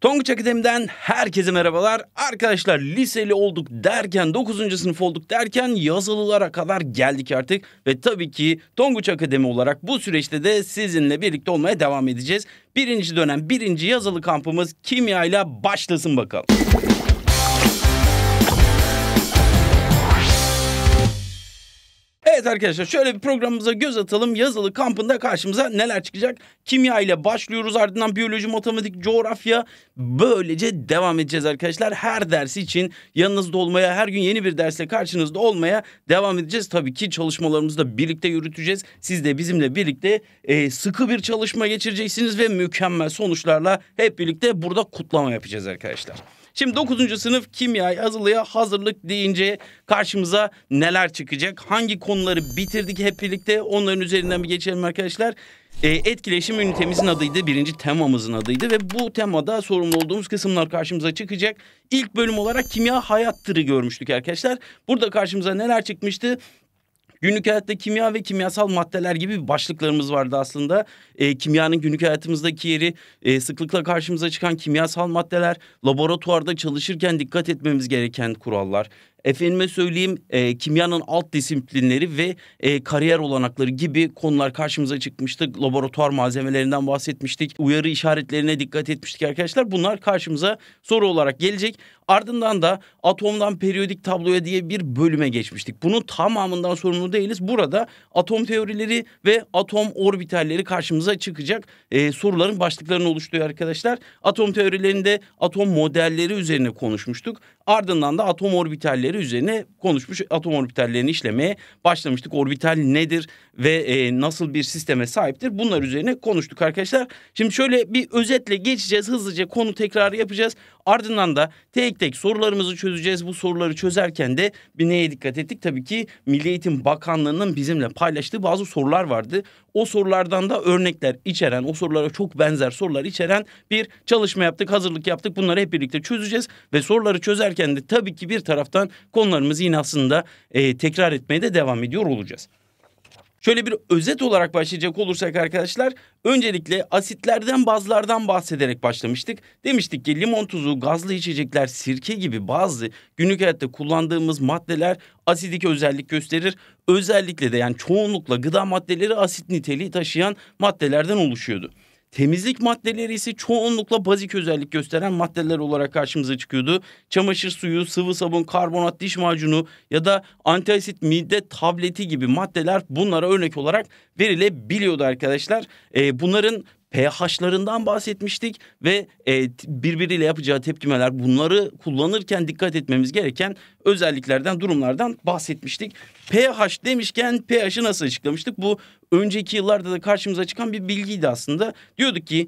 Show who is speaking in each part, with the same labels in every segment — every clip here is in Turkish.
Speaker 1: Tonguç Akademi'den herkese merhabalar. Arkadaşlar liseli olduk derken 9. sınıf olduk derken yazılılara kadar geldik artık. Ve tabii ki Tonguç Akademi olarak bu süreçte de sizinle birlikte olmaya devam edeceğiz. Birinci dönem birinci yazılı kampımız kimyayla başlasın bakalım. Evet arkadaşlar şöyle bir programımıza göz atalım. Yazılı kampında karşımıza neler çıkacak? Kimya ile başlıyoruz ardından biyoloji, matematik, coğrafya böylece devam edeceğiz arkadaşlar. Her ders için yanınızda olmaya, her gün yeni bir dersle karşınızda olmaya devam edeceğiz. Tabii ki çalışmalarımızı da birlikte yürüteceğiz. Siz de bizimle birlikte e, sıkı bir çalışma geçireceksiniz ve mükemmel sonuçlarla hep birlikte burada kutlama yapacağız arkadaşlar. Şimdi 9. sınıf kimya yazılıya hazırlık deyince karşımıza neler çıkacak? Hangi konuları bitirdik hep birlikte? Onların üzerinden bir geçelim arkadaşlar. E, etkileşim ünitemizin adıydı. Birinci temamızın adıydı ve bu temada sorumlu olduğumuz kısımlar karşımıza çıkacak. İlk bölüm olarak kimya hayattırı görmüştük arkadaşlar. Burada karşımıza neler çıkmıştı? Günlük hayatta kimya ve kimyasal maddeler gibi başlıklarımız vardı aslında. E, kimyanın günlük hayatımızdaki yeri, e, sıklıkla karşımıza çıkan kimyasal maddeler, laboratuvarda çalışırken dikkat etmemiz gereken kurallar, efendime söyleyeyim e, kimyanın alt disiplinleri ve e, kariyer olanakları gibi konular karşımıza çıkmıştı. Laboratuvar malzemelerinden bahsetmiştik. Uyarı işaretlerine dikkat etmiştik arkadaşlar. Bunlar karşımıza soru olarak gelecek. Ardından da atomdan periyodik tabloya diye bir bölüme geçmiştik. Bunun tamamından sorumlu değiliz. Burada atom teorileri ve atom orbitalleri karşımıza çıkacak e, soruların başlıklarını oluşturuyor arkadaşlar. Atom teorilerinde atom modelleri üzerine konuşmuştuk. Ardından da atom orbitalleri üzerine konuşmuş atom orbitallerini işlemeye başlamıştık. Orbital nedir ve e, nasıl bir sisteme sahiptir bunlar üzerine konuştuk arkadaşlar. Şimdi şöyle bir özetle geçeceğiz hızlıca konu tekrarı yapacağız. Ardından da tek tek sorularımızı çözeceğiz. Bu soruları çözerken de bir neye dikkat ettik? Tabii ki Milli Eğitim Bakanlığı'nın bizimle paylaştığı bazı sorular vardı. O sorulardan da örnekler içeren, o sorulara çok benzer sorular içeren bir çalışma yaptık, hazırlık yaptık. Bunları hep birlikte çözeceğiz ve soruları çözerken derken de tabii ki bir taraftan konularımızı yine aslında e, tekrar etmeye de devam ediyor olacağız. Şöyle bir özet olarak başlayacak olursak arkadaşlar öncelikle asitlerden bazlardan bahsederek başlamıştık. Demiştik ki limon tuzu, gazlı içecekler, sirke gibi bazı günlük hayatta kullandığımız maddeler asidik özellik gösterir. Özellikle de yani çoğunlukla gıda maddeleri asit niteliği taşıyan maddelerden oluşuyordu. Temizlik maddeleri ise çoğunlukla bazik özellik gösteren maddeler olarak karşımıza çıkıyordu. Çamaşır suyu, sıvı sabun, karbonat diş macunu ya da antiasit mide tableti gibi maddeler bunlara örnek olarak verilebiliyordu arkadaşlar. E, bunların pH'larından bahsetmiştik ve e, birbiriyle yapacağı tepkimeler bunları kullanırken dikkat etmemiz gereken özelliklerden, durumlardan bahsetmiştik. pH demişken pH'i nasıl açıklamıştık? Bu önceki yıllarda da karşımıza çıkan bir bilgiydi aslında. Diyorduk ki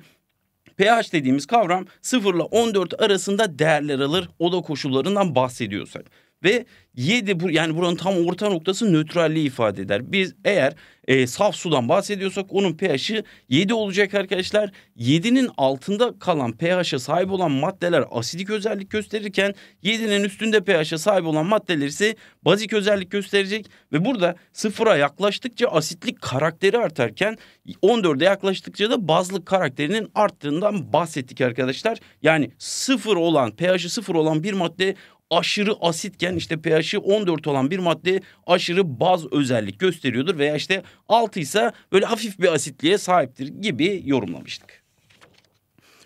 Speaker 1: pH dediğimiz kavram 0 ile 14 arasında değerler alır oda koşullarından bahsediyorsak. Ve 7 bu, yani buranın tam orta noktası nötralliği ifade eder. Biz eğer e, saf sudan bahsediyorsak onun pH'i 7 olacak arkadaşlar. 7'nin altında kalan pH'e sahip olan maddeler asidik özellik gösterirken 7'nin üstünde pH'e sahip olan maddeler ise bazik özellik gösterecek. Ve burada sıfıra yaklaştıkça asitlik karakteri artarken 14'e yaklaştıkça da bazlık karakterinin arttığından bahsettik arkadaşlar. Yani sıfır olan pH'i sıfır olan bir madde aşırı asitken işte pH'i 14 olan bir madde aşırı baz özellik gösteriyordur veya işte 6 ise böyle hafif bir asitliğe sahiptir gibi yorumlamıştık.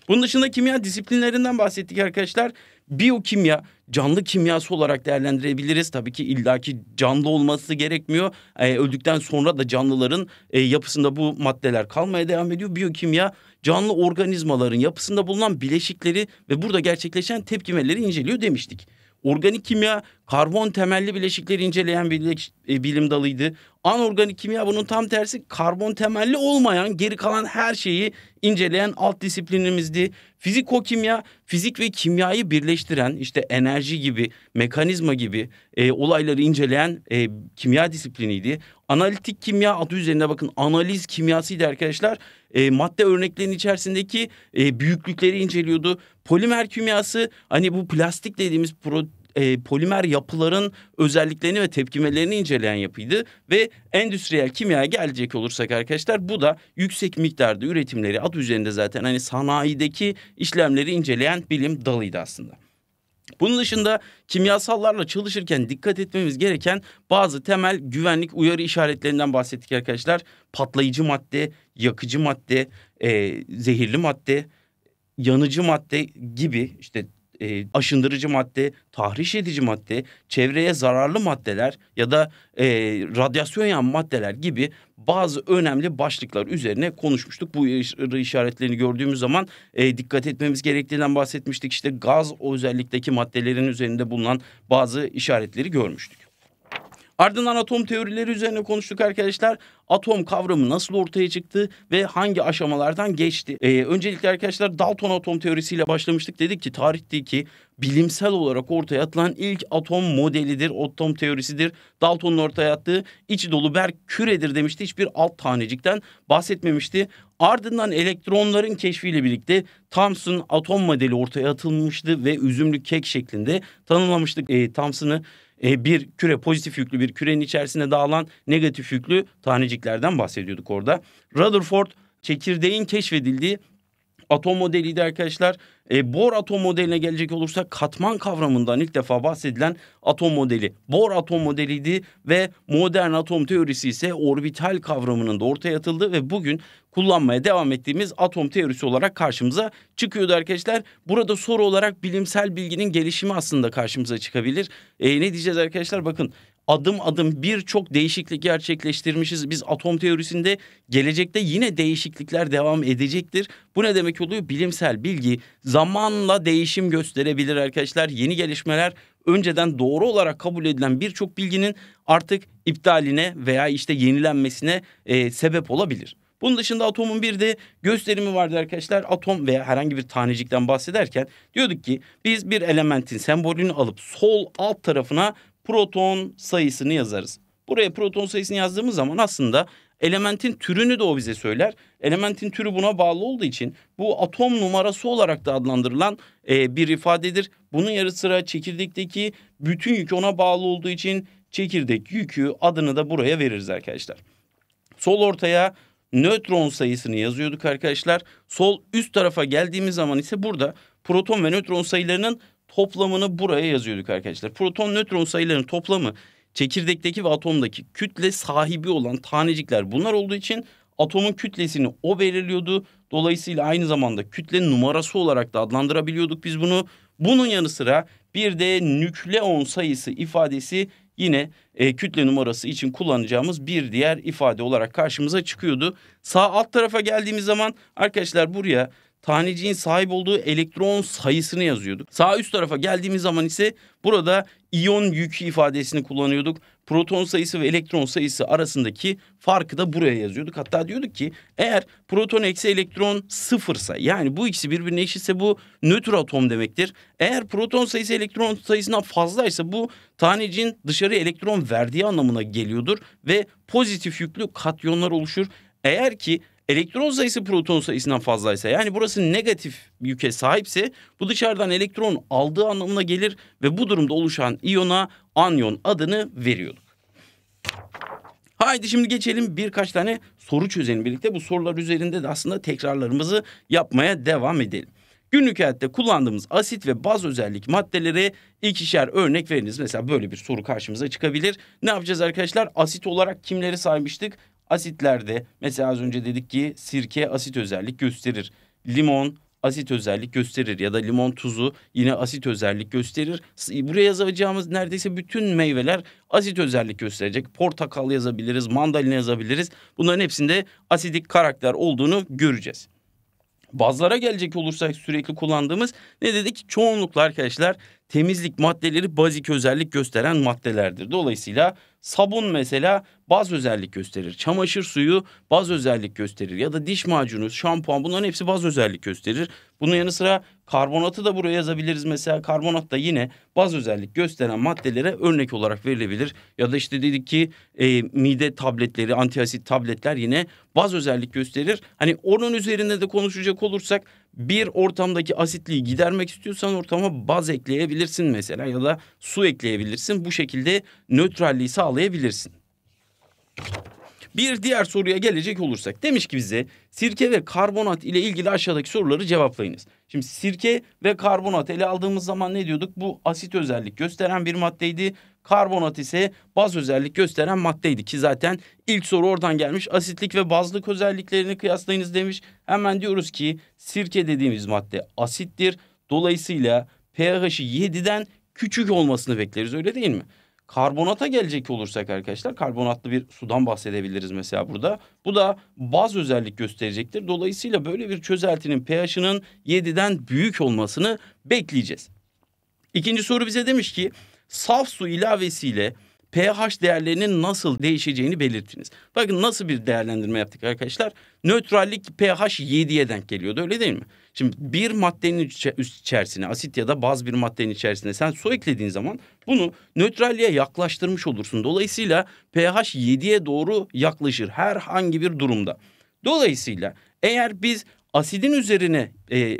Speaker 1: Bunun dışında kimya disiplinlerinden bahsettik arkadaşlar. Biyokimya canlı kimyası olarak değerlendirebiliriz. Tabii ki illaki canlı olması gerekmiyor. Ee, öldükten sonra da canlıların e, yapısında bu maddeler kalmaya devam ediyor. Biyokimya canlı organizmaların yapısında bulunan bileşikleri ve burada gerçekleşen tepkimeleri inceliyor demiştik. Organik kimya karbon temelli bileşikleri inceleyen bilek, e, bilim dalıydı. Anorganik kimya bunun tam tersi karbon temelli olmayan geri kalan her şeyi inceleyen alt disiplinimizdi. Fizikokimya fizik ve kimyayı birleştiren işte enerji gibi mekanizma gibi e, olayları inceleyen e, kimya disipliniydi. Analitik kimya adı üzerine bakın analiz kimyasıydı arkadaşlar. E, madde örneklerinin içerisindeki e, büyüklükleri inceliyordu. Polimer kimyası hani bu plastik dediğimiz pro, e, polimer yapıların özelliklerini ve tepkimelerini inceleyen yapıydı. Ve endüstriyel kimyaya gelecek olursak arkadaşlar bu da yüksek miktarda üretimleri ad üzerinde zaten hani sanayideki işlemleri inceleyen bilim dalıydı aslında. Bunun dışında kimyasallarla çalışırken dikkat etmemiz gereken bazı temel güvenlik uyarı işaretlerinden bahsettik arkadaşlar. Patlayıcı madde, yakıcı madde, e, zehirli madde, yanıcı madde gibi işte e, aşındırıcı madde, tahriş edici madde, çevreye zararlı maddeler ya da e, radyasyon yan maddeler gibi bazı önemli başlıklar üzerine konuşmuştuk. Bu işaretlerini gördüğümüz zaman e, dikkat etmemiz gerektiğinden bahsetmiştik. İşte gaz o özellikteki maddelerin üzerinde bulunan bazı işaretleri görmüştük. Ardından atom teorileri üzerine konuştuk arkadaşlar. Atom kavramı nasıl ortaya çıktı ve hangi aşamalardan geçti? Ee, öncelikle arkadaşlar Dalton atom teorisiyle başlamıştık. Dedik ki tarihteki bilimsel olarak ortaya atılan ilk atom modelidir, atom teorisidir. Dalton'un ortaya attığı içi dolu ber küredir demişti. Hiçbir alt tanecikten bahsetmemişti. Ardından elektronların keşfiyle birlikte Thomson atom modeli ortaya atılmıştı ve üzümlü kek şeklinde tanımlamıştık e, Thomson'ı e, bir küre pozitif yüklü bir kürenin içerisinde dağılan negatif yüklü taneciklerden bahsediyorduk orada. Rutherford çekirdeğin keşfedildiği atom modeliydi arkadaşlar. E, Bohr atom modeline gelecek olursak katman kavramından ilk defa bahsedilen atom modeli. Bohr atom modeliydi ve modern atom teorisi ise orbital kavramının da ortaya atıldığı ve bugün kullanmaya devam ettiğimiz atom teorisi olarak karşımıza çıkıyordu arkadaşlar. Burada soru olarak bilimsel bilginin gelişimi aslında karşımıza çıkabilir. E, ne diyeceğiz arkadaşlar bakın adım adım birçok değişiklik gerçekleştirmişiz. Biz atom teorisinde gelecekte yine değişiklikler devam edecektir. Bu ne demek oluyor? Bilimsel bilgi zamanla değişim gösterebilir arkadaşlar. Yeni gelişmeler önceden doğru olarak kabul edilen birçok bilginin artık iptaline veya işte yenilenmesine e, sebep olabilir. Bunun dışında atomun bir de gösterimi vardı arkadaşlar. Atom veya herhangi bir tanecikten bahsederken diyorduk ki biz bir elementin sembolünü alıp sol alt tarafına proton sayısını yazarız. Buraya proton sayısını yazdığımız zaman aslında elementin türünü de o bize söyler. Elementin türü buna bağlı olduğu için bu atom numarası olarak da adlandırılan e, bir ifadedir. Bunun yarı sıra çekirdekteki bütün yük ona bağlı olduğu için çekirdek yükü adını da buraya veririz arkadaşlar. Sol ortaya nötron sayısını yazıyorduk arkadaşlar. Sol üst tarafa geldiğimiz zaman ise burada proton ve nötron sayılarının toplamını buraya yazıyorduk arkadaşlar. Proton nötron sayılarının toplamı çekirdekteki ve atomdaki kütle sahibi olan tanecikler bunlar olduğu için atomun kütlesini o belirliyordu. Dolayısıyla aynı zamanda kütle numarası olarak da adlandırabiliyorduk biz bunu. Bunun yanı sıra bir de nükleon sayısı ifadesi yine e, kütle numarası için kullanacağımız bir diğer ifade olarak karşımıza çıkıyordu. Sağ alt tarafa geldiğimiz zaman arkadaşlar buraya taneciğin sahip olduğu elektron sayısını yazıyorduk. Sağ üst tarafa geldiğimiz zaman ise burada iyon yükü ifadesini kullanıyorduk. Proton sayısı ve elektron sayısı arasındaki farkı da buraya yazıyorduk. Hatta diyorduk ki eğer proton eksi elektron sıfırsa yani bu ikisi birbirine eşitse bu nötr atom demektir. Eğer proton sayısı elektron sayısından fazlaysa bu tanecin dışarı elektron verdiği anlamına geliyordur ve pozitif yüklü katyonlar oluşur. Eğer ki elektron sayısı proton sayısından fazlaysa yani burası negatif yüke sahipse bu dışarıdan elektron aldığı anlamına gelir ve bu durumda oluşan iyona anyon adını veriyorduk. Haydi şimdi geçelim birkaç tane soru çözelim birlikte. Bu sorular üzerinde de aslında tekrarlarımızı yapmaya devam edelim. Günlük hayatta kullandığımız asit ve baz özellik maddeleri ikişer örnek veriniz. Mesela böyle bir soru karşımıza çıkabilir. Ne yapacağız arkadaşlar? Asit olarak kimleri saymıştık? Asitlerde mesela az önce dedik ki sirke asit özellik gösterir. Limon asit özellik gösterir ya da limon tuzu yine asit özellik gösterir. Buraya yazacağımız neredeyse bütün meyveler asit özellik gösterecek. Portakal yazabiliriz, mandalina yazabiliriz. Bunların hepsinde asidik karakter olduğunu göreceğiz bazlara gelecek olursak sürekli kullandığımız ne dedik? Çoğunlukla arkadaşlar temizlik maddeleri bazik özellik gösteren maddelerdir. Dolayısıyla sabun mesela baz özellik gösterir. Çamaşır suyu baz özellik gösterir. Ya da diş macunu, şampuan bunların hepsi baz özellik gösterir. Bunun yanı sıra Karbonatı da buraya yazabiliriz mesela. Karbonat da yine baz özellik gösteren maddelere örnek olarak verilebilir. Ya da işte dedik ki e, mide tabletleri, antiasit tabletler yine baz özellik gösterir. Hani onun üzerinde de konuşacak olursak bir ortamdaki asitliği gidermek istiyorsan ortama baz ekleyebilirsin mesela ya da su ekleyebilirsin. Bu şekilde nötralliği sağlayabilirsin. Bir diğer soruya gelecek olursak demiş ki bize sirke ve karbonat ile ilgili aşağıdaki soruları cevaplayınız. Şimdi sirke ve karbonat ele aldığımız zaman ne diyorduk? Bu asit özellik gösteren bir maddeydi. Karbonat ise baz özellik gösteren maddeydi ki zaten ilk soru oradan gelmiş. Asitlik ve bazlık özelliklerini kıyaslayınız demiş. Hemen diyoruz ki sirke dediğimiz madde asittir. Dolayısıyla pH'i 7'den küçük olmasını bekleriz öyle değil mi? Karbonata gelecek olursak arkadaşlar karbonatlı bir sudan bahsedebiliriz mesela burada. Bu da baz özellik gösterecektir. Dolayısıyla böyle bir çözeltinin pH'ının 7'den büyük olmasını bekleyeceğiz. İkinci soru bize demiş ki saf su ilavesiyle pH değerlerinin nasıl değişeceğini belirttiniz. Bakın nasıl bir değerlendirme yaptık arkadaşlar. Nötrallik pH 7'ye denk geliyordu öyle değil mi? Şimdi bir maddenin içerisine asit ya da baz bir maddenin içerisine sen su eklediğin zaman bunu nötralliğe yaklaştırmış olursun. Dolayısıyla pH 7'ye doğru yaklaşır herhangi bir durumda. Dolayısıyla eğer biz asidin üzerine e,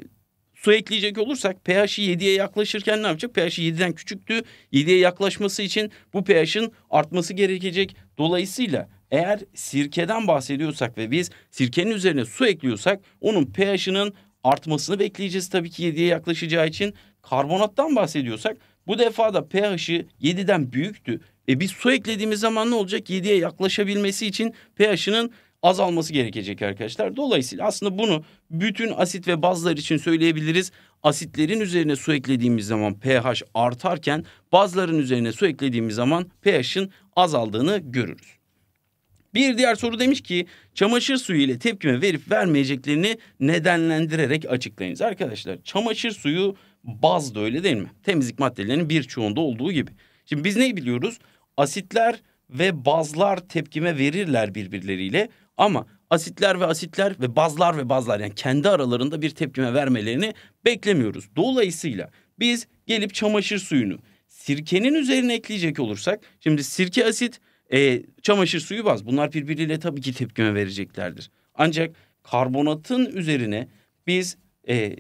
Speaker 1: su ekleyecek olursak pH'i 7'ye yaklaşırken ne yapacak? pH'i 7'den küçüktü. 7'ye yaklaşması için bu pH'in artması gerekecek. Dolayısıyla eğer sirkeden bahsediyorsak ve biz sirkenin üzerine su ekliyorsak onun pH'inin artmasını bekleyeceğiz tabii ki 7'ye yaklaşacağı için. Karbonattan bahsediyorsak bu defa da pH'i 7'den büyüktü. E biz su eklediğimiz zaman ne olacak? 7'ye yaklaşabilmesi için pH'inin azalması gerekecek arkadaşlar. Dolayısıyla aslında bunu bütün asit ve bazlar için söyleyebiliriz. Asitlerin üzerine su eklediğimiz zaman pH artarken bazların üzerine su eklediğimiz zaman pH'in azaldığını görürüz. Bir diğer soru demiş ki çamaşır suyu ile tepkime verip vermeyeceklerini nedenlendirerek açıklayınız. Arkadaşlar çamaşır suyu baz da öyle değil mi? Temizlik maddelerinin bir çoğunda olduğu gibi. Şimdi biz neyi biliyoruz? Asitler ve bazlar tepkime verirler birbirleriyle ama asitler ve asitler ve bazlar ve bazlar yani kendi aralarında bir tepkime vermelerini beklemiyoruz. Dolayısıyla biz gelip çamaşır suyunu sirkenin üzerine ekleyecek olursak şimdi sirke asit e, çamaşır suyu baz. Bunlar birbiriyle tabii ki tepkime vereceklerdir. Ancak karbonatın üzerine biz e,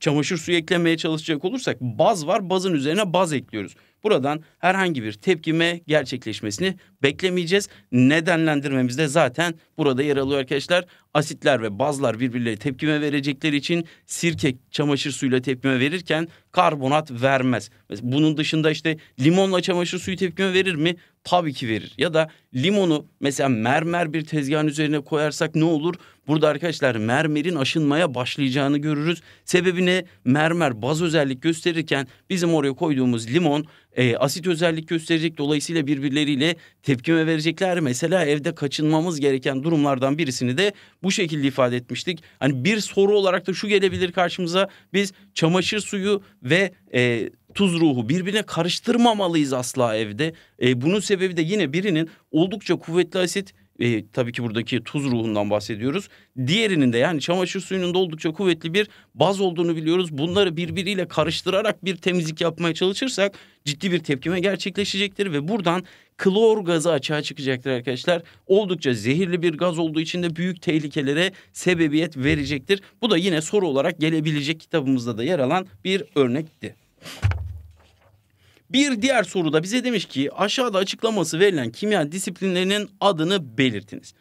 Speaker 1: çamaşır suyu eklemeye çalışacak olursak baz var bazın üzerine baz ekliyoruz. Buradan herhangi bir tepkime gerçekleşmesini beklemeyeceğiz. Nedenlendirmemizde zaten burada yer alıyor arkadaşlar. Asitler ve bazlar birbirleri tepkime verecekleri için sirke çamaşır suyuyla tepkime verirken karbonat vermez. Bunun dışında işte limonla çamaşır suyu tepkime verir mi? tabii ki verir. Ya da limonu mesela mermer bir tezgahın üzerine koyarsak ne olur? Burada arkadaşlar mermerin aşınmaya başlayacağını görürüz. Sebebi ne? Mermer baz özellik gösterirken bizim oraya koyduğumuz limon e, asit özellik gösterecek. Dolayısıyla birbirleriyle tepkime verecekler. Mesela evde kaçınmamız gereken durumlardan birisini de bu şekilde ifade etmiştik. Hani bir soru olarak da şu gelebilir karşımıza. Biz çamaşır suyu ve e, tuz ruhu birbirine karıştırmamalıyız asla evde. E, bunun sebebi de yine birinin oldukça kuvvetli asit e, tabii ki buradaki tuz ruhundan bahsediyoruz. Diğerinin de yani çamaşır suyunun da oldukça kuvvetli bir baz olduğunu biliyoruz. Bunları birbiriyle karıştırarak bir temizlik yapmaya çalışırsak ciddi bir tepkime gerçekleşecektir ve buradan klor gazı açığa çıkacaktır arkadaşlar. Oldukça zehirli bir gaz olduğu için de büyük tehlikelere sebebiyet verecektir. Bu da yine soru olarak gelebilecek kitabımızda da yer alan bir örnekti. Bir diğer soruda bize demiş ki aşağıda açıklaması verilen kimya disiplinlerinin adını belirtiniz.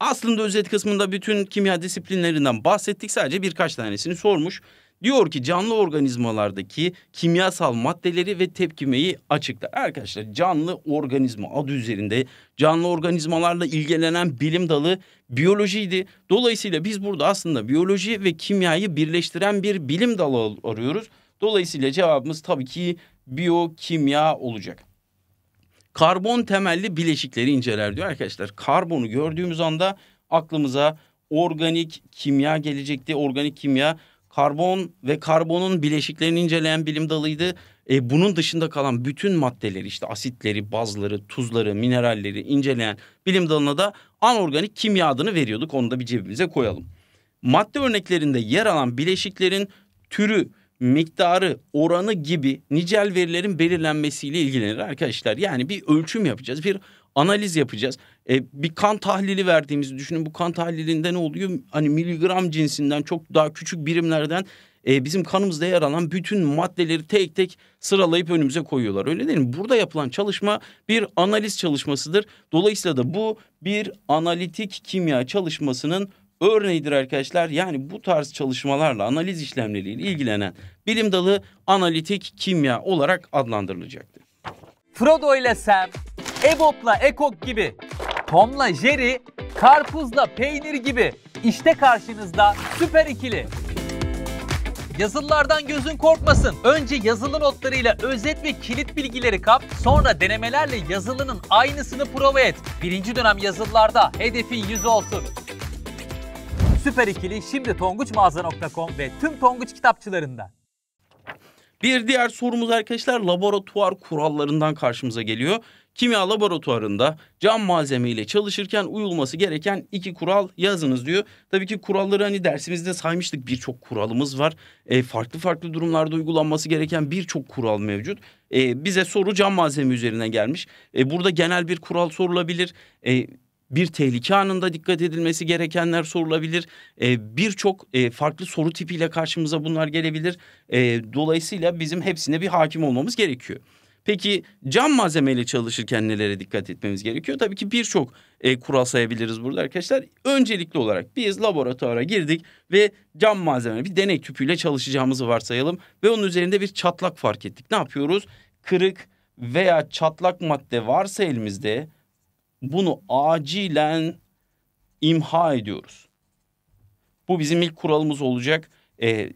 Speaker 1: Aslında özet kısmında bütün kimya disiplinlerinden bahsettik sadece birkaç tanesini sormuş. Diyor ki canlı organizmalardaki kimyasal maddeleri ve tepkimeyi açıkla. Arkadaşlar canlı organizma adı üzerinde canlı organizmalarla ilgilenen bilim dalı biyolojiydi. Dolayısıyla biz burada aslında biyoloji ve kimyayı birleştiren bir bilim dalı arıyoruz. Dolayısıyla cevabımız tabii ki biyokimya olacak. Karbon temelli bileşikleri inceler diyor arkadaşlar. Karbonu gördüğümüz anda aklımıza organik kimya gelecekti. Organik kimya karbon ve karbonun bileşiklerini inceleyen bilim dalıydı. E, bunun dışında kalan bütün maddeleri işte asitleri, bazları, tuzları, mineralleri inceleyen bilim dalına da anorganik kimya adını veriyorduk. Onu da bir cebimize koyalım. Madde örneklerinde yer alan bileşiklerin türü miktarı, oranı gibi nicel verilerin belirlenmesiyle ilgilenir arkadaşlar. Yani bir ölçüm yapacağız, bir analiz yapacağız. E, bir kan tahlili verdiğimizi düşünün. Bu kan tahlilinde ne oluyor? Hani miligram cinsinden çok daha küçük birimlerden e, bizim kanımızda yer alan bütün maddeleri tek tek sıralayıp önümüze koyuyorlar. Öyle değil mi? Burada yapılan çalışma bir analiz çalışmasıdır. Dolayısıyla da bu bir analitik kimya çalışmasının örneğidir arkadaşlar. Yani bu tarz çalışmalarla analiz işlemleriyle ilgilenen bilim dalı analitik kimya olarak adlandırılacaktır. Frodo ile Sam, Ebob'la Ekok gibi, Tom'la Jerry, Karpuz'la Peynir gibi. İşte karşınızda süper ikili. Yazılılardan gözün korkmasın. Önce yazılı notlarıyla özet ve kilit bilgileri kap, sonra denemelerle yazılının aynısını prova et. Birinci dönem yazılılarda hedefin yüz olsun. Süper ikili şimdi tonguçmağaza.com ve tüm Tonguç kitapçılarında. Bir diğer sorumuz arkadaşlar laboratuvar kurallarından karşımıza geliyor. Kimya laboratuvarında cam malzeme ile çalışırken uyulması gereken iki kural yazınız diyor. Tabii ki kuralları hani dersimizde saymıştık birçok kuralımız var. E, farklı farklı durumlarda uygulanması gereken birçok kural mevcut. E, bize soru cam malzeme üzerine gelmiş. E, burada genel bir kural sorulabilir. E, bir tehlike anında dikkat edilmesi gerekenler sorulabilir. E, Birçok e, farklı soru tipiyle karşımıza bunlar gelebilir. E, dolayısıyla bizim hepsine bir hakim olmamız gerekiyor. Peki cam malzemeyle çalışırken nelere dikkat etmemiz gerekiyor? Tabii ki birçok e, kural sayabiliriz burada arkadaşlar. Öncelikli olarak biz laboratuvara girdik ve cam malzeme bir denek tüpüyle çalışacağımızı varsayalım. Ve onun üzerinde bir çatlak fark ettik. Ne yapıyoruz? Kırık veya çatlak madde varsa elimizde bunu acilen imha ediyoruz. Bu bizim ilk kuralımız olacak. Ee,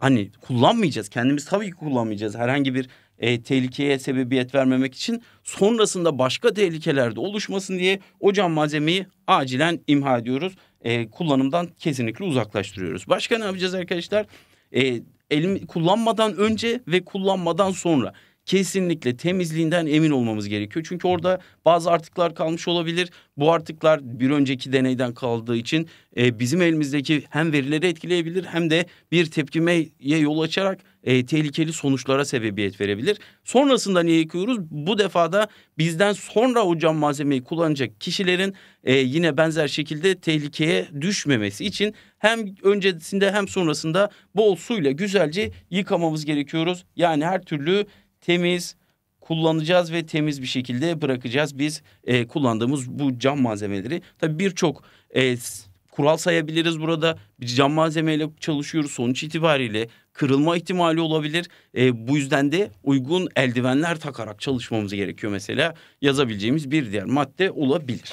Speaker 1: hani kullanmayacağız. Kendimiz tabii ki kullanmayacağız. Herhangi bir e, tehlikeye sebebiyet vermemek için sonrasında başka tehlikelerde oluşmasın diye o cam malzemeyi acilen imha ediyoruz. E, kullanımdan kesinlikle uzaklaştırıyoruz. Başka ne yapacağız arkadaşlar? E, elimi kullanmadan önce ve kullanmadan sonra kesinlikle temizliğinden emin olmamız gerekiyor. Çünkü orada bazı artıklar kalmış olabilir. Bu artıklar bir önceki deneyden kaldığı için e, bizim elimizdeki hem verileri etkileyebilir hem de bir tepkimeye yol açarak e, tehlikeli sonuçlara sebebiyet verebilir. Sonrasında niye yıkıyoruz? Bu defada bizden sonra o cam malzemeyi kullanacak kişilerin e, yine benzer şekilde tehlikeye düşmemesi için hem öncesinde hem sonrasında bol suyla güzelce yıkamamız gerekiyoruz. Yani her türlü temiz kullanacağız ve temiz bir şekilde bırakacağız biz e, kullandığımız bu cam malzemeleri. Tabii birçok e, kural sayabiliriz burada. Bir cam malzemeyle çalışıyoruz sonuç itibariyle kırılma ihtimali olabilir. E, bu yüzden de uygun eldivenler takarak çalışmamız gerekiyor mesela yazabileceğimiz bir diğer madde olabilir.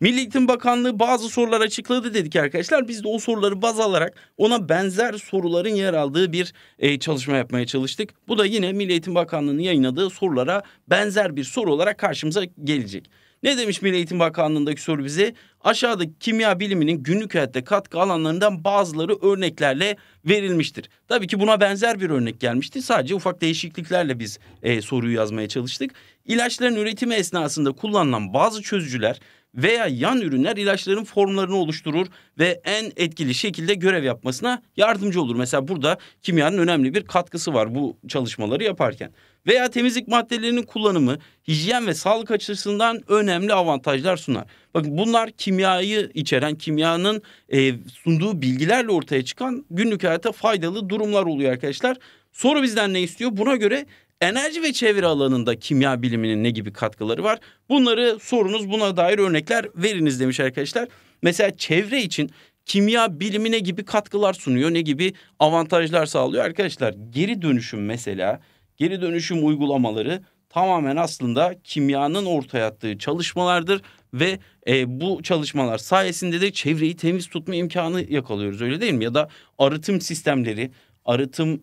Speaker 1: Milli Eğitim Bakanlığı bazı sorular açıkladı dedik arkadaşlar. Biz de o soruları baz alarak ona benzer soruların yer aldığı bir e, çalışma yapmaya çalıştık. Bu da yine Milli Eğitim Bakanlığı'nın yayınladığı sorulara benzer bir soru olarak karşımıza gelecek. Ne demiş Milli Eğitim Bakanlığı'ndaki soru bize? Aşağıdaki kimya biliminin günlük hayatta katkı alanlarından bazıları örneklerle verilmiştir. Tabii ki buna benzer bir örnek gelmişti. Sadece ufak değişikliklerle biz e, soruyu yazmaya çalıştık. İlaçların üretimi esnasında kullanılan bazı çözücüler veya yan ürünler ilaçların formlarını oluşturur ve en etkili şekilde görev yapmasına yardımcı olur. Mesela burada kimyanın önemli bir katkısı var bu çalışmaları yaparken. Veya temizlik maddelerinin kullanımı hijyen ve sağlık açısından önemli avantajlar sunar. Bakın bunlar kimyayı içeren kimyanın e, sunduğu bilgilerle ortaya çıkan günlük hayata faydalı durumlar oluyor arkadaşlar. Soru bizden ne istiyor? Buna göre Enerji ve çevre alanında kimya biliminin ne gibi katkıları var? Bunları sorunuz buna dair örnekler veriniz demiş arkadaşlar. Mesela çevre için kimya bilimine gibi katkılar sunuyor, ne gibi avantajlar sağlıyor arkadaşlar. Geri dönüşüm mesela, geri dönüşüm uygulamaları tamamen aslında kimyanın ortaya attığı çalışmalardır ve e, bu çalışmalar sayesinde de çevreyi temiz tutma imkanı yakalıyoruz öyle değil mi? Ya da arıtım sistemleri, arıtım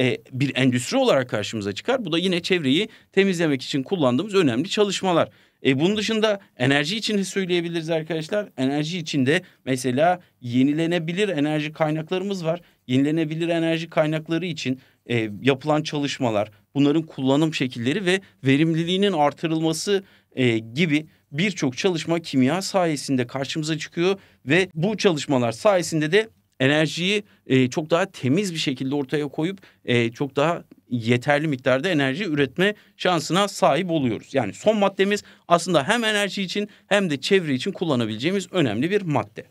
Speaker 1: e, bir endüstri olarak karşımıza çıkar. Bu da yine çevreyi temizlemek için kullandığımız önemli çalışmalar. E, bunun dışında enerji için de söyleyebiliriz arkadaşlar. Enerji için de mesela yenilenebilir enerji kaynaklarımız var. Yenilenebilir enerji kaynakları için e, yapılan çalışmalar, bunların kullanım şekilleri ve verimliliğinin artırılması e, gibi birçok çalışma kimya sayesinde karşımıza çıkıyor ve bu çalışmalar sayesinde de enerjiyi e, çok daha temiz bir şekilde ortaya koyup e, çok daha yeterli miktarda enerji üretme şansına sahip oluyoruz. Yani son maddemiz aslında hem enerji için hem de çevre için kullanabileceğimiz önemli bir madde.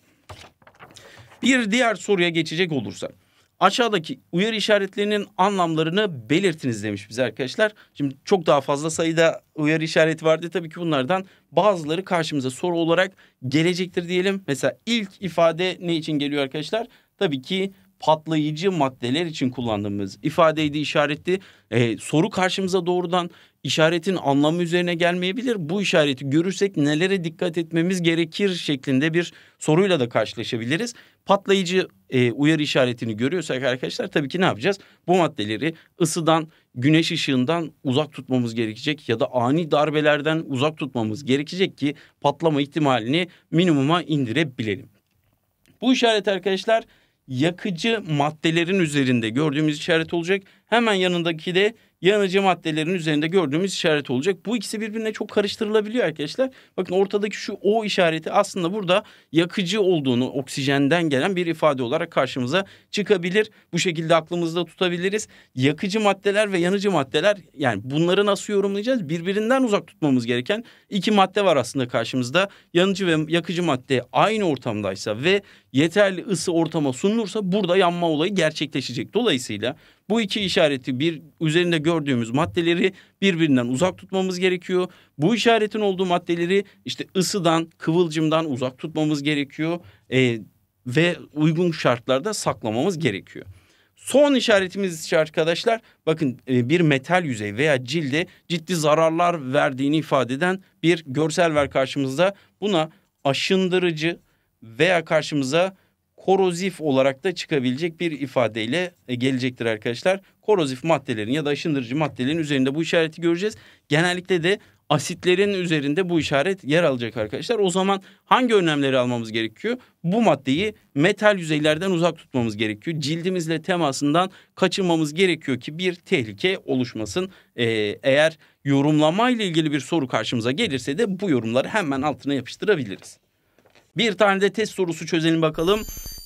Speaker 1: Bir diğer soruya geçecek olursak Aşağıdaki uyarı işaretlerinin anlamlarını belirtiniz demiş bize arkadaşlar. Şimdi çok daha fazla sayıda uyarı işareti vardı. Tabii ki bunlardan bazıları karşımıza soru olarak gelecektir diyelim. Mesela ilk ifade ne için geliyor arkadaşlar? Tabii ki patlayıcı maddeler için kullandığımız ifadeydi, işaretti. Ee, soru karşımıza doğrudan işaretin anlamı üzerine gelmeyebilir. Bu işareti görürsek nelere dikkat etmemiz gerekir şeklinde bir soruyla da karşılaşabiliriz. Patlayıcı e, uyarı işaretini görüyorsak arkadaşlar tabii ki ne yapacağız? Bu maddeleri ısıdan, güneş ışığından uzak tutmamız gerekecek ya da ani darbelerden uzak tutmamız gerekecek ki patlama ihtimalini minimuma indirebilelim. Bu işaret arkadaşlar yakıcı maddelerin üzerinde gördüğümüz işaret olacak. Hemen yanındaki de yanıcı maddelerin üzerinde gördüğümüz işaret olacak. Bu ikisi birbirine çok karıştırılabiliyor arkadaşlar. Bakın ortadaki şu O işareti aslında burada yakıcı olduğunu oksijenden gelen bir ifade olarak karşımıza çıkabilir. Bu şekilde aklımızda tutabiliriz. Yakıcı maddeler ve yanıcı maddeler yani bunları nasıl yorumlayacağız? Birbirinden uzak tutmamız gereken iki madde var aslında karşımızda. Yanıcı ve yakıcı madde aynı ortamdaysa ve yeterli ısı ortama sunulursa burada yanma olayı gerçekleşecek. Dolayısıyla bu iki işareti bir üzerinde gördüğümüz maddeleri birbirinden uzak tutmamız gerekiyor. Bu işaretin olduğu maddeleri işte ısıdan, kıvılcımdan uzak tutmamız gerekiyor. E, ve uygun şartlarda saklamamız gerekiyor. Son işaretimiz ise arkadaşlar bakın e, bir metal yüzey veya cilde ciddi zararlar verdiğini ifade eden bir görsel ver karşımızda. Buna aşındırıcı veya karşımıza korozif olarak da çıkabilecek bir ifadeyle e, gelecektir arkadaşlar. Korozif maddelerin ya da aşındırıcı maddelerin üzerinde bu işareti göreceğiz. Genellikle de asitlerin üzerinde bu işaret yer alacak arkadaşlar. O zaman hangi önlemleri almamız gerekiyor? Bu maddeyi metal yüzeylerden uzak tutmamız gerekiyor. Cildimizle temasından kaçırmamız gerekiyor ki bir tehlike oluşmasın. Ee, eğer yorumlama ile ilgili bir soru karşımıza gelirse de bu yorumları hemen altına yapıştırabiliriz. Bir tane de test sorusu çözelim bakalım.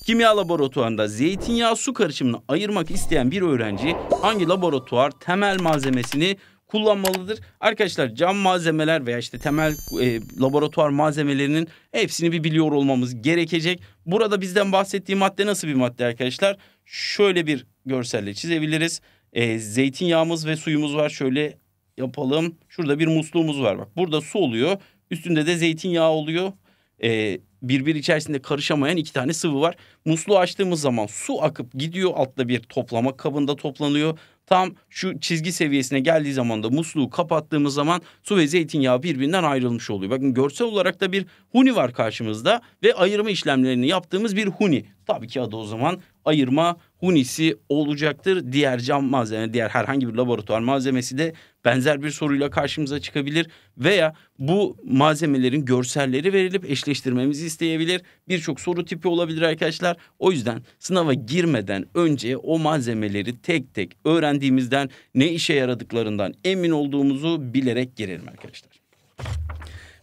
Speaker 1: Kimya laboratuvarında zeytinyağı su karışımını ayırmak isteyen bir öğrenci hangi laboratuvar temel malzemesini kullanmalıdır. Arkadaşlar cam malzemeler veya işte temel e, laboratuvar malzemelerinin hepsini bir biliyor olmamız gerekecek. Burada bizden bahsettiği madde nasıl bir madde arkadaşlar? Şöyle bir görselle çizebiliriz. E, zeytinyağımız ve suyumuz var. Şöyle yapalım. Şurada bir musluğumuz var. Bak burada su oluyor. Üstünde de zeytinyağı oluyor e, ee, birbiri içerisinde karışamayan iki tane sıvı var. Musluğu açtığımız zaman su akıp gidiyor altta bir toplama kabında toplanıyor. Tam şu çizgi seviyesine geldiği zaman da musluğu kapattığımız zaman su ve zeytinyağı birbirinden ayrılmış oluyor. Bakın görsel olarak da bir huni var karşımızda ve ayırma işlemlerini yaptığımız bir huni. Tabii ki adı o zaman ayırma hunisi olacaktır. Diğer cam malzeme, diğer herhangi bir laboratuvar malzemesi de benzer bir soruyla karşımıza çıkabilir veya bu malzemelerin görselleri verilip eşleştirmemizi isteyebilir. Birçok soru tipi olabilir arkadaşlar. O yüzden sınava girmeden önce o malzemeleri tek tek öğrendiğimizden ne işe yaradıklarından emin olduğumuzu bilerek girelim arkadaşlar.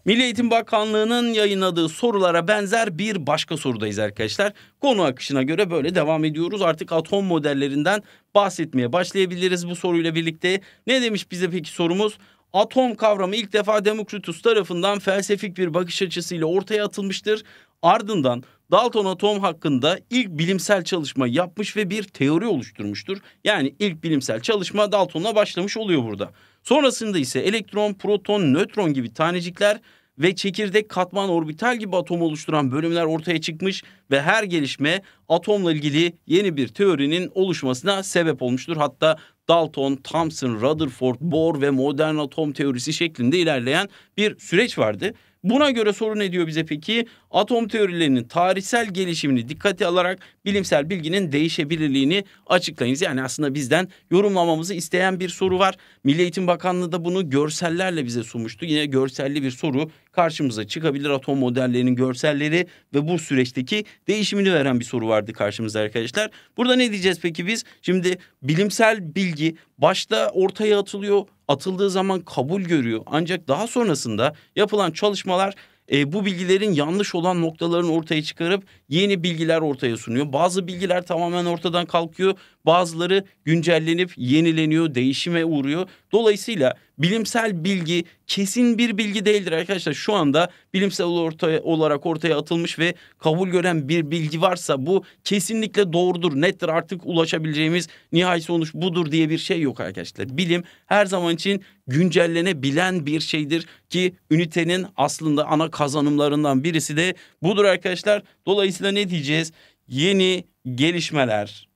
Speaker 1: Milli Eğitim Bakanlığı'nın yayınladığı sorulara benzer bir başka sorudayız arkadaşlar. Konu akışına göre böyle devam ediyoruz. Artık atom modellerinden bahsetmeye başlayabiliriz bu soruyla birlikte. Ne demiş bize peki sorumuz? Atom kavramı ilk defa Demokritus tarafından felsefik bir bakış açısıyla ortaya atılmıştır. Ardından Dalton atom hakkında ilk bilimsel çalışma yapmış ve bir teori oluşturmuştur. Yani ilk bilimsel çalışma Dalton'la başlamış oluyor burada. Sonrasında ise elektron, proton, nötron gibi tanecikler ve çekirdek katman orbital gibi atom oluşturan bölümler ortaya çıkmış ve her gelişme atomla ilgili yeni bir teorinin oluşmasına sebep olmuştur. Hatta Dalton, Thomson, Rutherford, Bohr ve modern atom teorisi şeklinde ilerleyen bir süreç vardı. Buna göre soru ne diyor bize peki? Atom teorilerinin tarihsel gelişimini dikkate alarak bilimsel bilginin değişebilirliğini açıklayınız. Yani aslında bizden yorumlamamızı isteyen bir soru var. Milli Eğitim Bakanlığı da bunu görsellerle bize sunmuştu. Yine görselli bir soru karşımıza çıkabilir. Atom modellerinin görselleri ve bu süreçteki değişimini veren bir soru vardı karşımızda arkadaşlar. Burada ne diyeceğiz peki biz? Şimdi bilimsel bilgi başta ortaya atılıyor atıldığı zaman kabul görüyor. Ancak daha sonrasında yapılan çalışmalar e, bu bilgilerin yanlış olan noktalarını ortaya çıkarıp yeni bilgiler ortaya sunuyor. Bazı bilgiler tamamen ortadan kalkıyor. Bazıları güncellenip yenileniyor, değişime uğruyor. Dolayısıyla bilimsel bilgi kesin bir bilgi değildir arkadaşlar. Şu anda bilimsel ortaya, olarak ortaya atılmış ve kabul gören bir bilgi varsa bu kesinlikle doğrudur, nettir. Artık ulaşabileceğimiz nihai sonuç budur diye bir şey yok arkadaşlar. Bilim her zaman için güncellenebilen bir şeydir ki ünitenin aslında ana kazanımlarından birisi de budur arkadaşlar. Dolayısıyla ne diyeceğiz? Yeni gelişmeler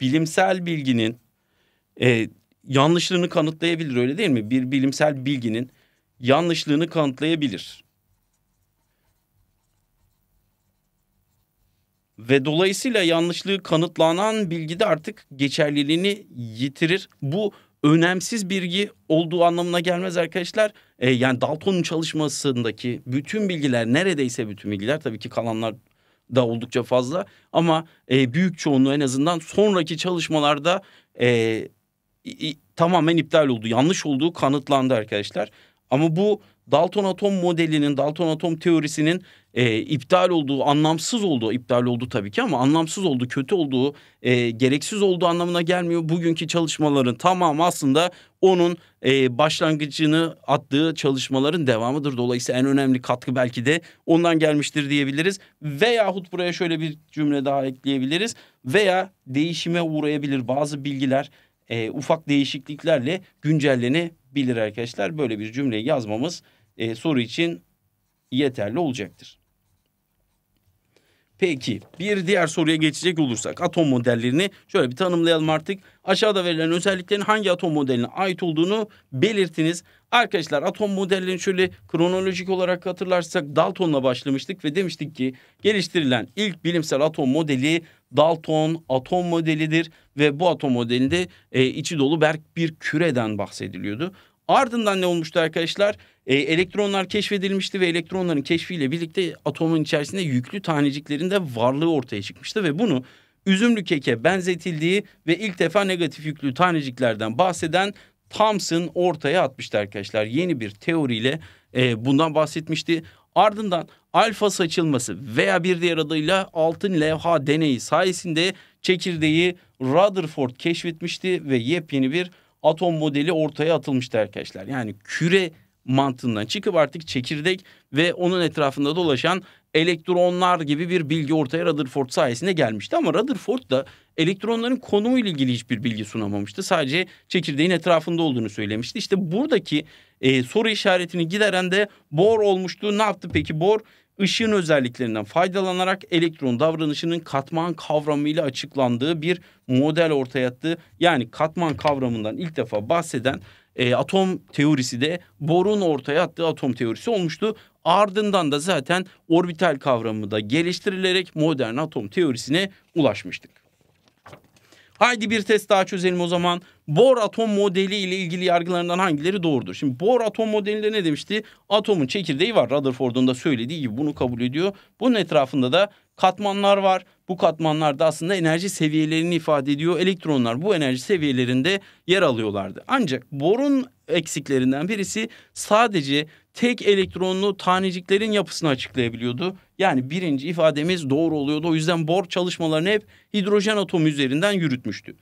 Speaker 1: bilimsel bilginin e, yanlışlığını kanıtlayabilir öyle değil mi? Bir bilimsel bilginin yanlışlığını kanıtlayabilir. Ve dolayısıyla yanlışlığı kanıtlanan bilgi de artık geçerliliğini yitirir. Bu önemsiz bilgi olduğu anlamına gelmez arkadaşlar. E, yani Dalton'un çalışmasındaki bütün bilgiler neredeyse bütün bilgiler tabii ki kalanlar da oldukça fazla ama e, büyük çoğunluğu en azından sonraki çalışmalarda e, tamamen iptal oldu. Yanlış olduğu kanıtlandı arkadaşlar. Ama bu Dalton atom modelinin, Dalton atom teorisinin e, iptal olduğu, anlamsız olduğu, iptal oldu tabii ki ama anlamsız olduğu, kötü olduğu, e, gereksiz olduğu anlamına gelmiyor. Bugünkü çalışmaların tamamı aslında onun e, başlangıcını attığı çalışmaların devamıdır. Dolayısıyla en önemli katkı belki de ondan gelmiştir diyebiliriz. Veyahut buraya şöyle bir cümle daha ekleyebiliriz. Veya değişime uğrayabilir bazı bilgiler e, ufak değişikliklerle güncellenebilir arkadaşlar. Böyle bir cümleyi yazmamız e, soru için yeterli olacaktır. Peki bir diğer soruya geçecek olursak atom modellerini şöyle bir tanımlayalım artık. Aşağıda verilen özelliklerin hangi atom modeline ait olduğunu belirtiniz. Arkadaşlar atom modellerini şöyle kronolojik olarak hatırlarsak Dalton'la başlamıştık ve demiştik ki geliştirilen ilk bilimsel atom modeli Dalton atom modelidir ve bu atom modelinde e, içi dolu berk bir küreden bahsediliyordu. Ardından ne olmuştu arkadaşlar? E, elektronlar keşfedilmişti ve elektronların keşfiyle birlikte atomun içerisinde yüklü taneciklerin de varlığı ortaya çıkmıştı ve bunu üzümlü keke benzetildiği ve ilk defa negatif yüklü taneciklerden bahseden Thomson ortaya atmıştı arkadaşlar. Yeni bir teoriyle e, bundan bahsetmişti. Ardından alfa saçılması veya bir diğer adıyla altın levha deneyi sayesinde çekirdeği Rutherford keşfetmişti ve yepyeni bir atom modeli ortaya atılmıştı arkadaşlar. Yani küre mantığından çıkıp artık çekirdek ve onun etrafında dolaşan elektronlar gibi bir bilgi ortaya Rutherford sayesinde gelmişti. Ama Rutherford da elektronların konumu ilgili hiçbir bilgi sunamamıştı. Sadece çekirdeğin etrafında olduğunu söylemişti. İşte buradaki e, soru işaretini gideren de Bohr olmuştu. Ne yaptı peki Bohr? ışığın özelliklerinden faydalanarak elektron davranışının katman kavramıyla açıklandığı bir model ortaya attı. Yani katman kavramından ilk defa bahseden e, atom teorisi de Bohr'un ortaya attığı atom teorisi olmuştu. Ardından da zaten orbital kavramı da geliştirilerek modern atom teorisine ulaşmıştık. Haydi bir test daha çözelim o zaman. Bor atom modeli ile ilgili yargılarından hangileri doğrudur? Şimdi Bor atom modelinde ne demişti? Atomun çekirdeği var. Rutherford'un da söylediği gibi bunu kabul ediyor. Bunun etrafında da katmanlar var. Bu katmanlarda aslında enerji seviyelerini ifade ediyor. Elektronlar bu enerji seviyelerinde yer alıyorlardı. Ancak borun eksiklerinden birisi sadece tek elektronlu taneciklerin yapısını açıklayabiliyordu. Yani birinci ifademiz doğru oluyordu. O yüzden bor çalışmalarını hep hidrojen atomu üzerinden yürütmüştü.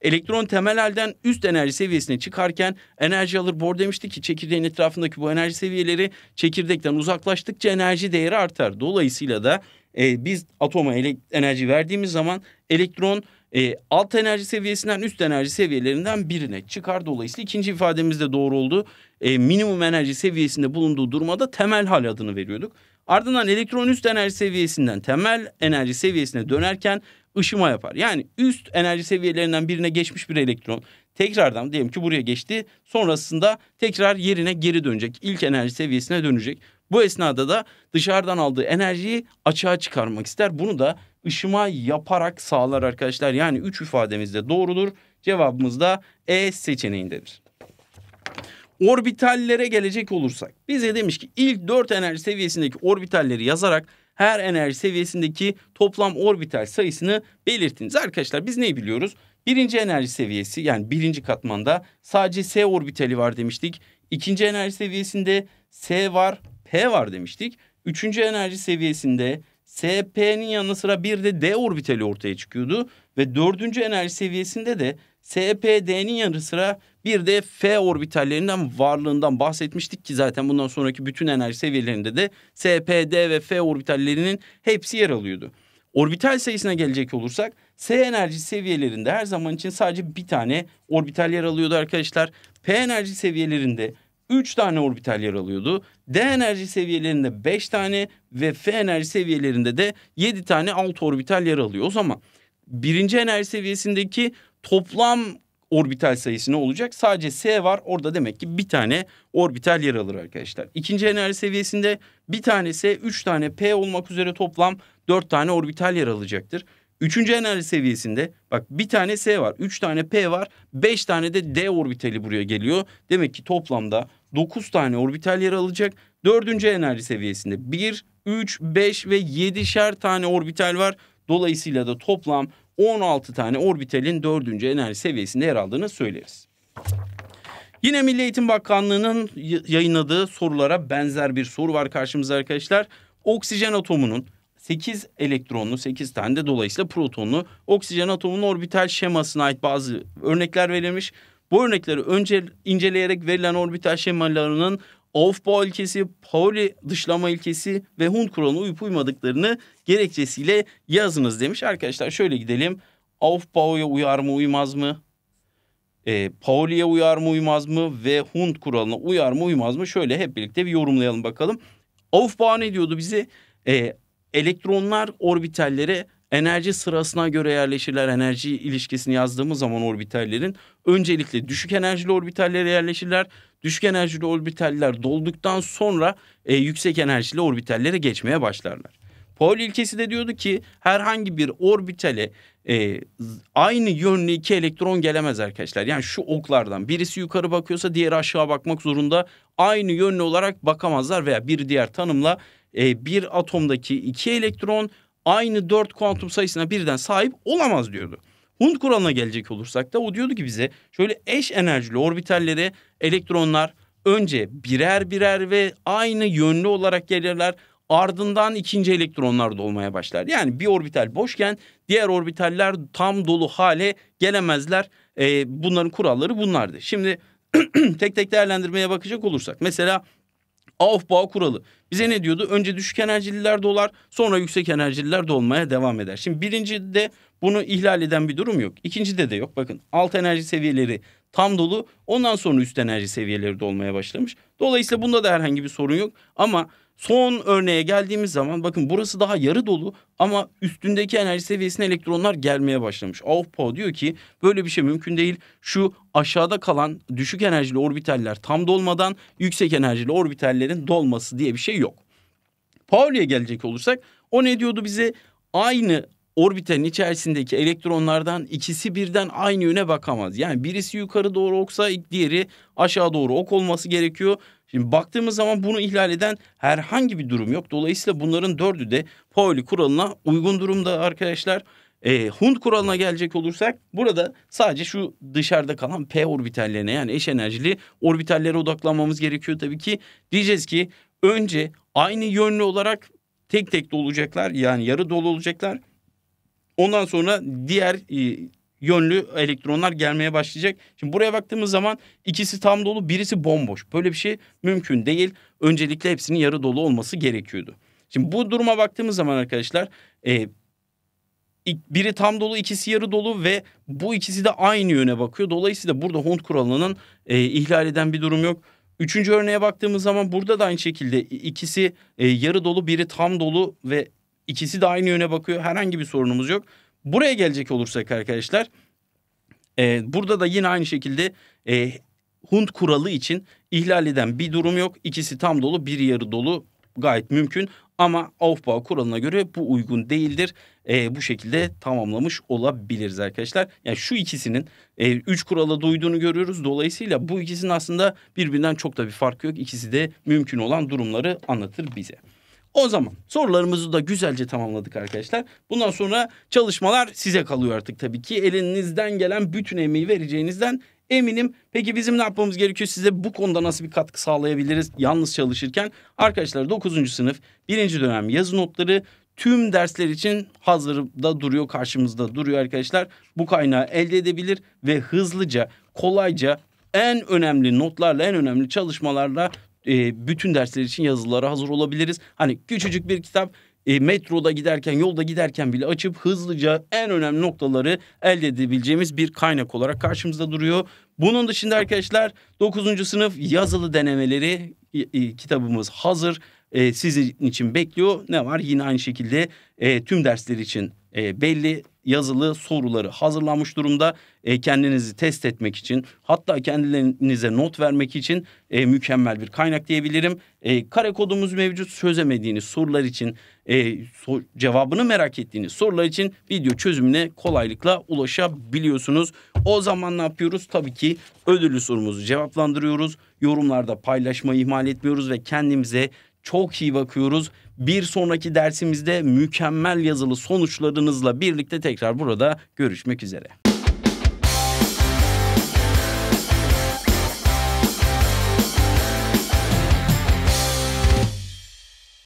Speaker 1: Elektron temel halden üst enerji seviyesine çıkarken enerji alır. Bohr demişti ki çekirdeğin etrafındaki bu enerji seviyeleri çekirdekten uzaklaştıkça enerji değeri artar. Dolayısıyla da e, biz atoma enerji verdiğimiz zaman elektron e, alt enerji seviyesinden üst enerji seviyelerinden birine çıkar. Dolayısıyla ikinci ifademiz de doğru oldu. E, minimum enerji seviyesinde bulunduğu durumda temel hal adını veriyorduk. Ardından elektron üst enerji seviyesinden temel enerji seviyesine dönerken ışıma yapar. Yani üst enerji seviyelerinden birine geçmiş bir elektron tekrardan diyelim ki buraya geçti. Sonrasında tekrar yerine geri dönecek. İlk enerji seviyesine dönecek. Bu esnada da dışarıdan aldığı enerjiyi açığa çıkarmak ister. Bunu da ışıma yaparak sağlar arkadaşlar. Yani üç ifademiz de doğrudur. Cevabımız da E seçeneğindedir. Orbitallere gelecek olursak bize demiş ki ilk dört enerji seviyesindeki orbitalleri yazarak her enerji seviyesindeki toplam orbital sayısını belirtiniz. Arkadaşlar biz neyi biliyoruz? Birinci enerji seviyesi yani birinci katmanda sadece S orbitali var demiştik. İkinci enerji seviyesinde S var P var demiştik. Üçüncü enerji seviyesinde SP'nin yanı sıra bir de D orbitali ortaya çıkıyordu. Ve dördüncü enerji seviyesinde de SPD'nin yanı sıra bir de F orbitallerinden varlığından bahsetmiştik ki zaten bundan sonraki bütün enerji seviyelerinde de SPD ve F orbitallerinin hepsi yer alıyordu. Orbital sayısına gelecek olursak S enerji seviyelerinde her zaman için sadece bir tane orbital yer alıyordu arkadaşlar. P enerji seviyelerinde 3 tane orbital yer alıyordu. D enerji seviyelerinde 5 tane ve F enerji seviyelerinde de 7 tane alt orbital yer alıyor. O zaman birinci enerji seviyesindeki toplam orbital sayısı ne olacak? Sadece S var orada demek ki bir tane orbital yer alır arkadaşlar. İkinci enerji seviyesinde bir tane S, üç tane P olmak üzere toplam dört tane orbital yer alacaktır. Üçüncü enerji seviyesinde bak bir tane S var, üç tane P var, beş tane de D orbitali buraya geliyor. Demek ki toplamda dokuz tane orbital yer alacak. Dördüncü enerji seviyesinde bir, üç, beş ve yedişer tane orbital var. Dolayısıyla da toplam 16 tane orbitalin dördüncü enerji seviyesinde yer aldığını söyleriz. Yine Milli Eğitim Bakanlığı'nın yayınladığı sorulara benzer bir soru var karşımızda arkadaşlar. Oksijen atomunun 8 elektronlu 8 tane de dolayısıyla protonlu oksijen atomunun orbital şemasına ait bazı örnekler verilmiş. Bu örnekleri önce inceleyerek verilen orbital şemalarının Aufbau ilkesi, Pauli dışlama ilkesi ve Hund kuralına uyup uymadıklarını gerekçesiyle yazınız demiş. Arkadaşlar şöyle gidelim. Aufbau'ya uyar mı uymaz mı? E, Pauli'ye uyar mı uymaz mı? Ve Hund kuralına uyar mı uymaz mı? Şöyle hep birlikte bir yorumlayalım bakalım. Aufbau ne diyordu bize? E, elektronlar orbitallere enerji sırasına göre yerleşirler. Enerji ilişkisini yazdığımız zaman orbitallerin öncelikle düşük enerjili orbitallere yerleşirler. Düşük enerjili orbitaller dolduktan sonra e, yüksek enerjili orbitallere geçmeye başlarlar. Pauli ilkesi de diyordu ki herhangi bir orbitale e, aynı yönlü iki elektron gelemez arkadaşlar. Yani şu oklardan birisi yukarı bakıyorsa diğeri aşağı bakmak zorunda. Aynı yönlü olarak bakamazlar veya bir diğer tanımla e, bir atomdaki iki elektron aynı dört kuantum sayısına birden sahip olamaz diyordu. Hund kuralına gelecek olursak da o diyordu ki bize şöyle eş enerjili orbitallere elektronlar önce birer birer ve aynı yönlü olarak gelirler. Ardından ikinci elektronlar dolmaya başlar. Yani bir orbital boşken diğer orbitaller tam dolu hale gelemezler. Ee, bunların kuralları bunlardı. Şimdi tek tek değerlendirmeye bakacak olursak. Mesela Aufbau kuralı. Bize ne diyordu? Önce düşük enerjililer dolar, sonra yüksek enerjililer dolmaya devam eder. Şimdi birinci de bunu ihlal eden bir durum yok. İkinci de de yok. Bakın alt enerji seviyeleri tam dolu. Ondan sonra üst enerji seviyeleri dolmaya başlamış. Dolayısıyla bunda da herhangi bir sorun yok. Ama Son örneğe geldiğimiz zaman bakın burası daha yarı dolu ama üstündeki enerji seviyesine elektronlar gelmeye başlamış. Avpo diyor ki böyle bir şey mümkün değil. Şu aşağıda kalan düşük enerjili orbitaller tam dolmadan yüksek enerjili orbitallerin dolması diye bir şey yok. Pauli'ye gelecek olursak o ne diyordu bize? Aynı orbitenin içerisindeki elektronlardan ikisi birden aynı yöne bakamaz. Yani birisi yukarı doğru oksa diğeri aşağı doğru ok olması gerekiyor Şimdi baktığımız zaman bunu ihlal eden herhangi bir durum yok. Dolayısıyla bunların dördü de Pauli kuralına uygun durumda arkadaşlar. E, Hund kuralına gelecek olursak burada sadece şu dışarıda kalan P orbitallerine yani eş enerjili orbitallere odaklanmamız gerekiyor tabii ki. Diyeceğiz ki önce aynı yönlü olarak tek tek dolacaklar yani yarı dolu olacaklar. Ondan sonra diğer e, yönlü elektronlar gelmeye başlayacak. Şimdi buraya baktığımız zaman ikisi tam dolu, birisi bomboş. Böyle bir şey mümkün değil. Öncelikle hepsinin yarı dolu olması gerekiyordu. Şimdi bu duruma baktığımız zaman arkadaşlar e, biri tam dolu ikisi yarı dolu ve bu ikisi de aynı yöne bakıyor. Dolayısıyla burada Hund kuralının e, ihlal eden bir durum yok. Üçüncü örneğe baktığımız zaman burada da aynı şekilde ikisi e, yarı dolu biri tam dolu ve ikisi de aynı yöne bakıyor. Herhangi bir sorunumuz yok. Buraya gelecek olursak arkadaşlar e, burada da yine aynı şekilde e, Hunt kuralı için ihlal eden bir durum yok. İkisi tam dolu bir yarı dolu gayet mümkün. Ama Aufbau kuralına göre bu uygun değildir. E, bu şekilde tamamlamış olabiliriz arkadaşlar. Yani şu ikisinin e, üç kurala duyduğunu görüyoruz. Dolayısıyla bu ikisinin aslında birbirinden çok da bir farkı yok. İkisi de mümkün olan durumları anlatır bize. O zaman sorularımızı da güzelce tamamladık arkadaşlar. Bundan sonra çalışmalar size kalıyor artık tabii ki. Elinizden gelen bütün emeği vereceğinizden eminim. Peki bizim ne yapmamız gerekiyor? Size bu konuda nasıl bir katkı sağlayabiliriz yalnız çalışırken? Arkadaşlar 9. sınıf 1. dönem yazı notları tüm dersler için hazırda duruyor karşımızda duruyor arkadaşlar. Bu kaynağı elde edebilir ve hızlıca kolayca en önemli notlarla en önemli çalışmalarla e, bütün dersler için yazılara hazır olabiliriz. Hani küçücük bir kitap e, metroda giderken yolda giderken bile açıp hızlıca en önemli noktaları elde edebileceğimiz bir kaynak olarak karşımızda duruyor. Bunun dışında arkadaşlar 9. sınıf yazılı denemeleri e, e, kitabımız hazır. E, sizin için bekliyor. Ne var? Yine aynı şekilde e, tüm dersler için e, belli yazılı soruları hazırlamış durumda. E, kendinizi test etmek için hatta kendilerinize not vermek için e, mükemmel bir kaynak diyebilirim. E, kare kodumuz mevcut çözemediğiniz sorular için e, so cevabını merak ettiğiniz sorular için video çözümüne kolaylıkla ulaşabiliyorsunuz. O zaman ne yapıyoruz? Tabii ki ödüllü sorumuzu cevaplandırıyoruz. Yorumlarda paylaşmayı ihmal etmiyoruz ve kendimize çok iyi bakıyoruz. Bir sonraki dersimizde mükemmel yazılı sonuçlarınızla birlikte tekrar burada görüşmek üzere.